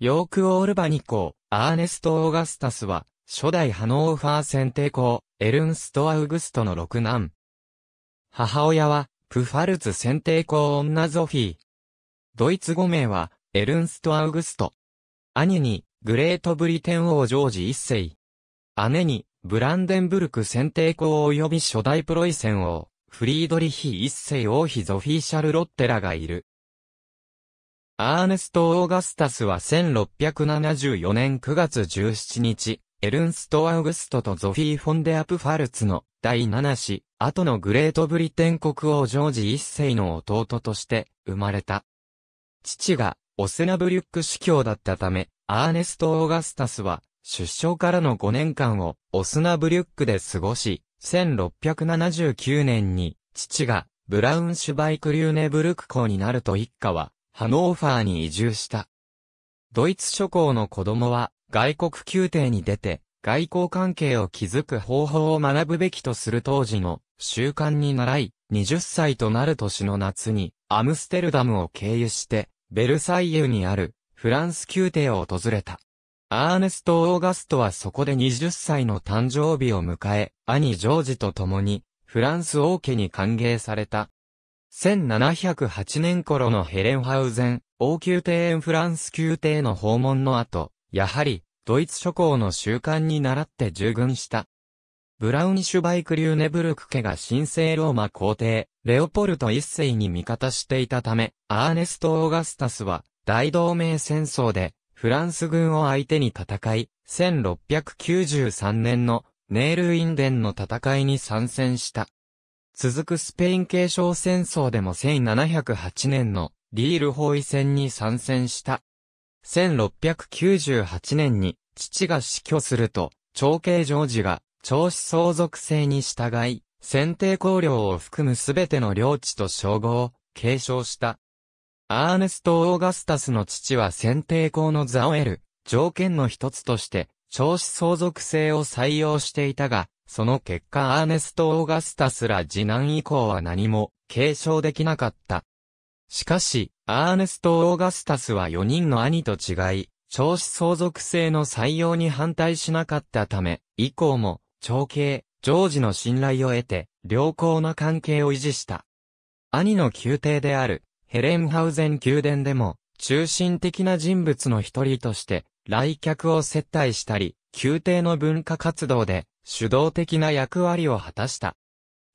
ヨーク・オールバニ公、アーネスト・オーガスタスは、初代ハノーファー選定公、エルンスト・アウグストの六男。母親は、プファルツ選定公女ゾフィー。ドイツ語名は、エルンスト・アウグスト。兄に、グレート・ブリテン王ジョージ一世。姉に、ブランデンブルク選定公及び初代プロイセン王、フリードリヒ一世王妃ゾフィー・シャルロッテラがいる。アーネスト・オーガスタスは1674年9月17日、エルンスト・アウグストとゾフィー・フォンデ・アプファルツの第7子、後のグレートブリテン国王ジョージ一世の弟として生まれた。父がオスナブリュック司教だったため、アーネスト・オーガスタスは出生からの5年間をオスナブリュックで過ごし、1679年に父がブラウンシュバイク・リューネブルク校になると一家はハノーファーに移住した。ドイツ諸侯の子供は、外国宮廷に出て、外交関係を築く方法を学ぶべきとする当時の習慣に習い、20歳となる年の夏に、アムステルダムを経由して、ベルサイユにある、フランス宮廷を訪れた。アーネスト・オーガストはそこで20歳の誕生日を迎え、兄ジョージと共に、フランス王家に歓迎された、1708年頃のヘレンハウゼン、王宮庭園フランス宮廷の訪問の後、やはり、ドイツ諸侯の習慣に倣って従軍した。ブラウニシュバイク・リューネブルク家が神聖ローマ皇帝、レオポルト一世に味方していたため、アーネスト・オーガスタスは、大同盟戦争で、フランス軍を相手に戦い、1693年のネールインデンの戦いに参戦した。続くスペイン継承戦争でも1708年のリール包囲戦に参戦した。1698年に父が死去すると、長兄ジョージが長子相続制に従い、選定公領を含むすべての領地と称号を継承した。アーネスト・オーガスタスの父は選定公の座を得る条件の一つとして、長子相続制を採用していたが、その結果アーネスト・オーガスタスら次男以降は何も継承できなかった。しかし、アーネスト・オーガスタスは4人の兄と違い、長子相続制の採用に反対しなかったため、以降も、長兄、ジョージの信頼を得て、良好な関係を維持した。兄の宮廷である、ヘレンハウゼン宮殿でも、中心的な人物の一人として、来客を接待したり、宮廷の文化活動で主導的な役割を果たした。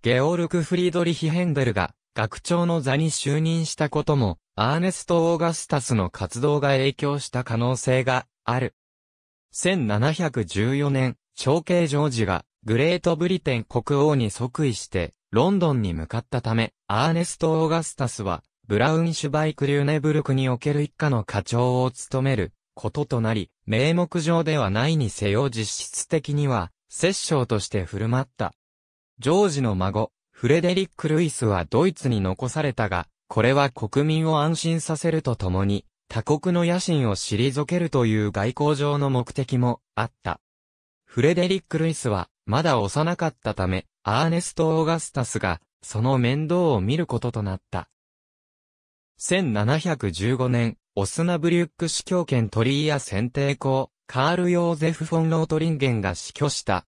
ゲオルク・フリードリヒ・ヘンデルが学長の座に就任したことも、アーネスト・オーガスタスの活動が影響した可能性がある。1714年、長兄ジョージがグレートブリテン国王に即位して、ロンドンに向かったため、アーネスト・オーガスタスは、ブラウンシュバイク・リューネブルクにおける一家の課長を務めることとなり、名目上ではないにせよ実質的には、摂政として振る舞った。ジョージの孫、フレデリック・ルイスはドイツに残されたが、これは国民を安心させるとともに、他国の野心を退けるという外交上の目的もあった。フレデリック・ルイスは、まだ幼かったため、アーネスト・オーガスタスが、その面倒を見ることとなった。1715年、オスナブリュック司教権トリーや選定校、カール・ヨーゼフ・フォン・ロートリンゲンが死去した。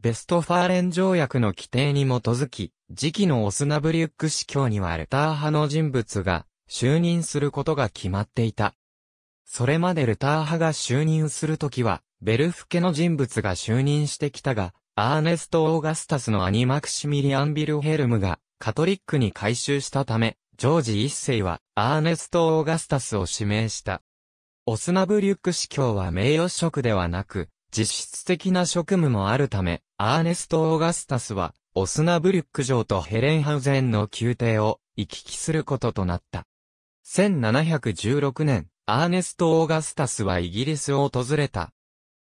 ベストファーレン条約の規定に基づき、次期のオスナブリュック司教にはルター派の人物が就任することが決まっていた。それまでルター派が就任するときは、ベルフ家の人物が就任してきたが、アーネスト・オーガスタスの兄マクシミリアン・ビルヘルムがカトリックに改宗したため、ジョージ一世はアーネスト・オーガスタスを指名した。オスナブリュック司教は名誉職ではなく、実質的な職務もあるため、アーネスト・オーガスタスは、オスナブリュック城とヘレンハウゼンの宮廷を行き来することとなった。1716年、アーネスト・オーガスタスはイギリスを訪れた。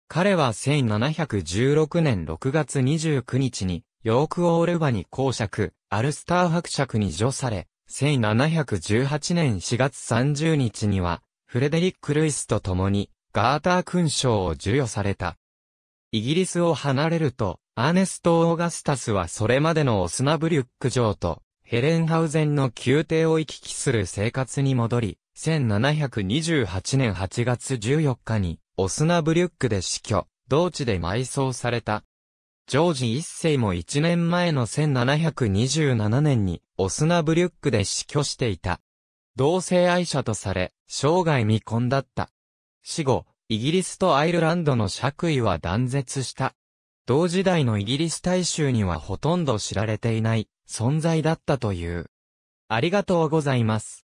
彼は1716年6月29日に、ヨーク・オールバに公爵、アルスター伯爵に除され、1718年4月30日には、フレデリック・ルイスと共に、ガーター勲章を授与された。イギリスを離れると、アーネスト・オーガスタスはそれまでのオスナブリュック城と、ヘレンハウゼンの宮廷を行き来する生活に戻り、1728年8月14日に、オスナブリュックで死去、同地で埋葬された。ジョージ一世も1年前の1727年に、オスナブリュックで死去していた。同性愛者とされ、生涯未婚だった。死後、イギリスとアイルランドの爵位は断絶した。同時代のイギリス大衆にはほとんど知られていない存在だったという。ありがとうございます。